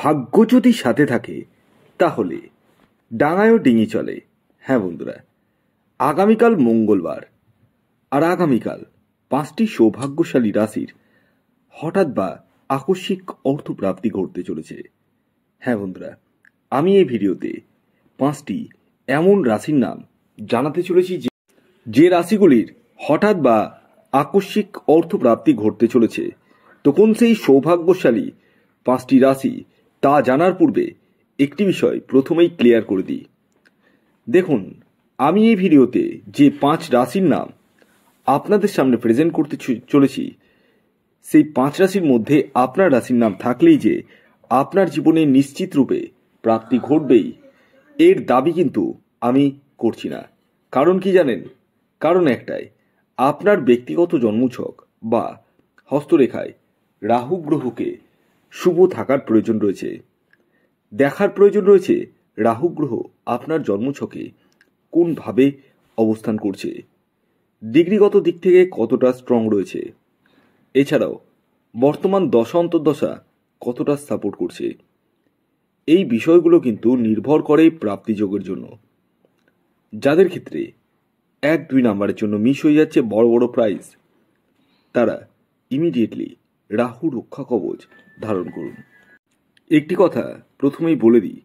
ভাগ্য যদি সাথে থাকে তাহলে ডাঙায়ও ডিঙি চলে হ্যাঁ বন্ধুরা আগামীকাল মঙ্গলবার আর আগামীকাল পাঁচটি সৌভাগ্যশালী রাশির হঠাৎ বা আকস্মিক অর্থপ্রাপ্তি ঘটতে চলেছে হ্যাঁ বন্ধুরা আমি এই ভিডিওতে পাঁচটি এমন রাশির নাম জানাতে চলেছি যে যে রাশিগুলির হঠাৎ বা আকস্মিক অর্থপ্রাপ্তি ঘটতে চলেছে তখন সেই সৌভাগ্যশালী পাঁচটি রাশি তা জানার পূর্বে একটি বিষয় প্রথমেই ক্লিয়ার করে দিই দেখুন আমি এই ভিডিওতে যে পাঁচ রাশির নাম আপনাদের সামনে প্রেজেন্ট করতে চলেছি সেই পাঁচ রাশির মধ্যে আপনার রাশির নাম থাকলেই যে আপনার জীবনে নিশ্চিত রূপে প্রাপ্তি ঘটবেই এর দাবি কিন্তু আমি করছি না কারণ কি জানেন কারণ একটাই আপনার ব্যক্তিগত জন্মছক বা হস্তরেখায় রাহু গ্রহকে শুভ থাকার প্রয়োজন রয়েছে দেখার প্রয়োজন রয়েছে রাহু গ্রহ আপনার জন্মছকে কোনভাবে অবস্থান করছে ডিগ্রিগত দিক থেকে কতটা স্ট্রং রয়েছে এছাড়াও বর্তমান দশা অন্তর্দশা কতটা সাপোর্ট করছে এই বিষয়গুলো কিন্তু নির্ভর করে প্রাপ্তিযোগের জন্য যাদের ক্ষেত্রে এক দুই নাম্বারের জন্য মিস হয়ে যাচ্ছে বড় বড় প্রাইজ তারা ইমিডিয়েটলি রাহু রক্ষা কবচ ধারণ করুন একটি কথা প্রথমেই বলে দিই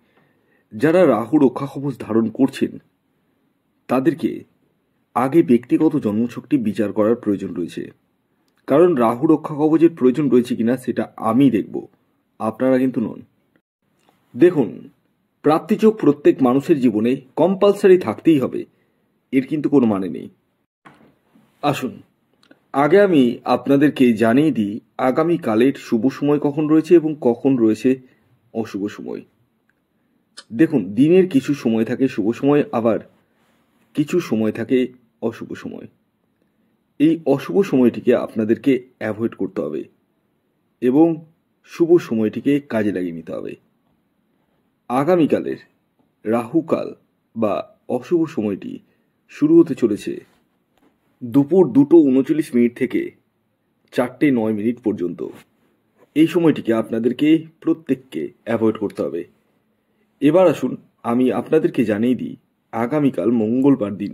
যারা রাহু রক্ষা কবচ ধারণ করছেন তাদেরকে আগে ব্যক্তিগত জন্মছকটি বিচার করার প্রয়োজন রয়েছে কারণ রাহু রক্ষা কবচের প্রয়োজন রয়েছে কিনা সেটা আমি দেখব আপনারা কিন্তু নন দেখুন প্রাপ্তিযোগ প্রত্যেক মানুষের জীবনে কম্পালসারি থাকতেই হবে এর কিন্তু কোনো মানে নেই আসুন আগে আমি আপনাদেরকে জানিয়ে দিই আগামী কালের শুভ সময় কখন রয়েছে এবং কখন রয়েছে অশুভ সময় দেখুন দিনের কিছু সময় থাকে শুভ সময় আবার কিছু সময় থাকে অশুভ সময় এই অশুভ সময়টিকে আপনাদেরকে অ্যাভয়েড করতে হবে এবং শুভ সময়টিকে কাজে লাগিয়ে নিতে হবে আগামীকালের রাহুকাল বা অশুভ সময়টি শুরু হতে চলেছে দুপুর দুটো উনচল্লিশ মিনিট থেকে চারটে নয় মিনিট পর্যন্ত এই সময়টিকে আপনাদেরকে প্রত্যেককে অ্যাভয়েড করতে হবে এবার আসুন আমি আপনাদেরকে জানিয়ে দিই আগামীকাল মঙ্গলবার দিন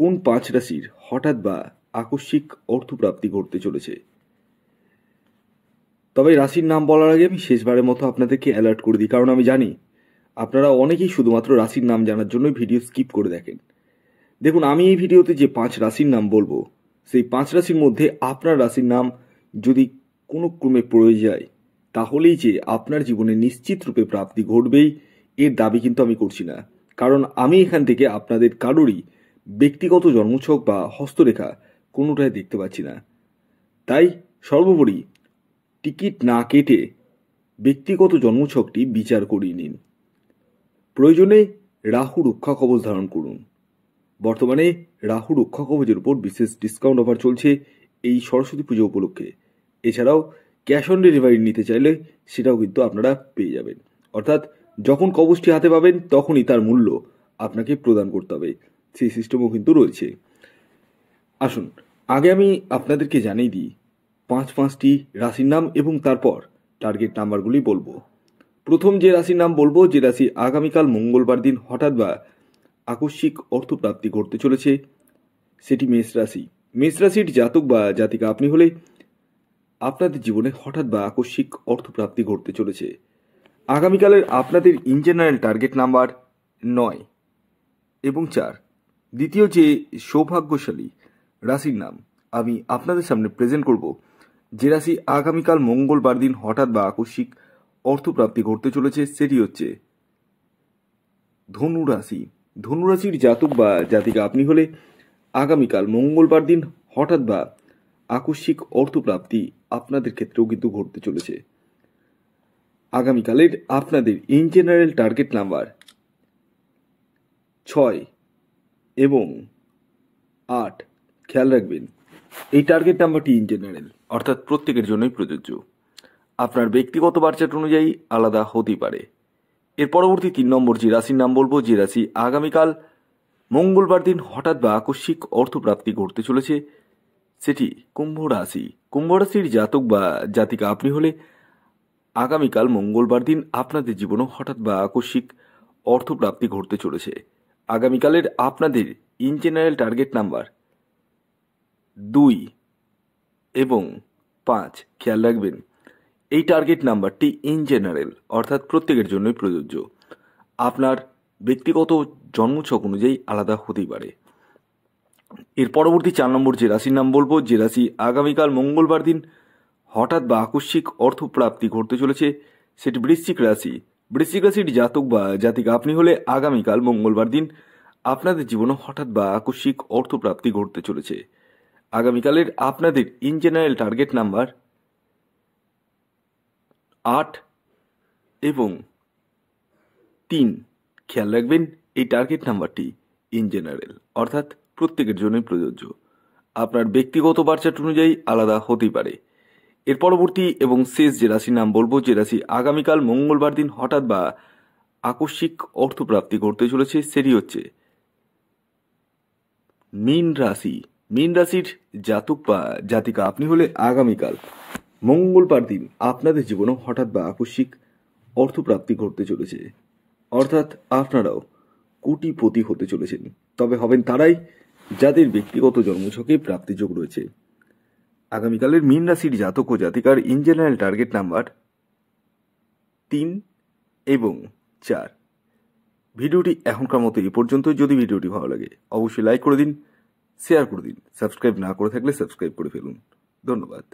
কোন পাঁচ রাশির হঠাৎ বা আকস্মিক অর্থপ্রাপ্তি ঘটতে চলেছে তবে রাশির নাম বলার আগে আমি শেষবারের মতো আপনাদেরকে অ্যালার্ট করে দিই কারণ আমি জানি আপনারা অনেকেই শুধুমাত্র রাশির নাম জানার জন্য ভিডিও স্কিপ করে দেখেন দেখুন আমি এই ভিডিওতে যে পাঁচ রাশির নাম বলবো সেই পাঁচ রাশির মধ্যে আপনার রাশির নাম যদি কোনো ক্রমে পড়ে যায় তাহলেই যে আপনার জীবনে নিশ্চিত রূপে প্রাপ্তি ঘটবেই এর দাবি কিন্তু আমি করছি না কারণ আমি এখান থেকে আপনাদের কারোরই ব্যক্তিগত জন্মছক বা হস্তরেখা কোনোটাই দেখতে পাচ্ছি না তাই সর্বোপরি টিকিট না কেটে ব্যক্তিগত জন্মছকটি বিচার করিয়ে নিন প্রয়োজনে রাহু রক্ষা কবচ ধারণ করুন বর্তমানে রাহু রক্ষা কবচের উপর বিশেষ ডিসকাউন্ট অফার চলছে এই সরস্বতী পুজো উপলক্ষে এছাড়াও ক্যাশ অন ডেলিভারি নিতে চাইলে সেটাও কিন্তু আপনারা পেয়ে যাবেন অর্থাৎ যখন কবচটি হাতে পাবেন তখনই তার মূল্য আপনাকে প্রদান করতে হবে সেই সিস্টেমও কিন্তু রয়েছে আসুন আগে আমি আপনাদেরকে জানিয়ে দিই পাঁচ পাঁচটি রাশির নাম এবং তারপর টার্গেট নাম্বারগুলি বলবো প্রথম যে রাশির নাম বলবো যে রাশি আগামীকাল মঙ্গলবার দিন হঠাৎ বা আকস্মিক অর্থপ্রাপ্তি ঘটতে চলেছে সেটি মেষ রাশি মেষ রাশির জাতক বা জাতিকা আপনি হলে আপনাদের জীবনে হঠাৎ বা আকস্মিক অর্থপ্রাপ্তি ঘটতে চলেছে আগামীকালের আপনাদের ইন টার্গেট নাম্বার নয় এবং চার দ্বিতীয় যে সৌভাগ্যশালী রাশির নাম আমি আপনাদের সামনে প্রেজেন্ট করব যে রাশি আগামীকাল মঙ্গলবার দিন হঠাৎ বা আকস্মিক অর্থপ্রাপ্তি ঘটতে চলেছে সেটি হচ্ছে ধনু রাশি ধনুরাশির জাতক বা জাতিকা আপনি হলে আগামীকাল মঙ্গলবার দিন হঠাৎ বা আকস্মিক অর্থপ্রাপ্তি আপনাদের ক্ষেত্রেও কিন্তু ঘটতে চলেছে আগামীকালের আপনাদের ইন জেনারেল টার্গেট নাম্বার ছয় এবং আট খেয়াল রাখবেন এই টার্গেট নাম্বারটি ইন জেনারেল অর্থাৎ প্রত্যেকের জন্যই প্রযোজ্য আপনার ব্যক্তিগত বার্চাট অনুযায়ী আলাদা হতেই পারে এর পরবর্তী তিন নম্বর যে রাশির নাম বলবো যে রাশি আগামীকাল মঙ্গলবার দিন হঠাৎ বা আকস্মিক অর্থপ্রাপ্তি ঘটতে চলেছে সেটি কুম্ভ রাশি কুম্ভ রাশির জাতক বা জাতিকা আপনি হলে আগামীকাল মঙ্গলবার দিন আপনাদের জীবনে হঠাৎ বা আকস্মিক অর্থপ্রাপ্তি ঘটতে চলেছে আগামীকালের আপনাদের ইন জেনারেল টার্গেট নাম্বার দুই এবং পাঁচ খেয়াল রাখবেন এই টার্গেট নাম্বারটি ইন জেনারেল অর্থাৎ প্রত্যেকের জন্যই প্রযোজ্য আপনার ব্যক্তিগত জন্মছক অনুযায়ী আলাদা হতেই পারে এর পরবর্তী চার নম্বর যে রাশির নাম বলবো যে রাশি আগামীকাল মঙ্গলবার দিন হঠাৎ বা আকস্মিক অর্থপ্রাপ্তি ঘটতে চলেছে সেটি বৃশ্চিক রাশি বৃশ্চিক রাশির জাতক বা জাতিক আপনি হলে আগামীকাল মঙ্গলবার দিন আপনাদের জীবনে হঠাৎ বা আকস্মিক অর্থপ্রাপ্তি ঘটতে চলেছে আগামীকালের আপনাদের ইন জেনারেল টার্গেট নাম্বার আট এবং তিন খেয়াল রাখবেন এই টার্গেট নাম্বারটি ইন জেনারেল অর্থাৎ প্রত্যেকের জন্যই প্রযোজ্য আপনার ব্যক্তিগত বার্চাট অনুযায়ী আলাদা হতেই পারে এর পরবর্তী এবং শেষ যে রাশির নাম বলবো যে রাশি আগামীকাল মঙ্গলবার দিন হঠাৎ বা আকস্মিক অর্থপ্রাপ্তি ঘটতে চলেছে সেটি হচ্ছে মীন রাশি মীন রাশির জাতক বা জাতিকা আপনি হলে আগামীকাল মঙ্গলবার দিন আপনাদের জীবনেও হঠাৎ বা আকস্মিক অর্থপ্রাপ্তি ঘটতে চলেছে অর্থাৎ আপনারাও কোটিপতি হতে চলেছেন তবে হবেন তারাই যাদের ব্যক্তিগত জন্মছকে প্রাপ্তিযোগ রয়েছে আগামীকালের মিন রাশির জাতক ও জাতিকার ইন জেনারেল টার্গেট নাম্বার তিন এবং চার ভিডিওটি এখনকার মতো এ পর্যন্ত যদি ভিডিওটি ভালো লাগে অবশ্যই লাইক করে দিন শেয়ার করে দিন সাবস্ক্রাইব না করে থাকলে সাবস্ক্রাইব করে ফেলুন ধন্যবাদ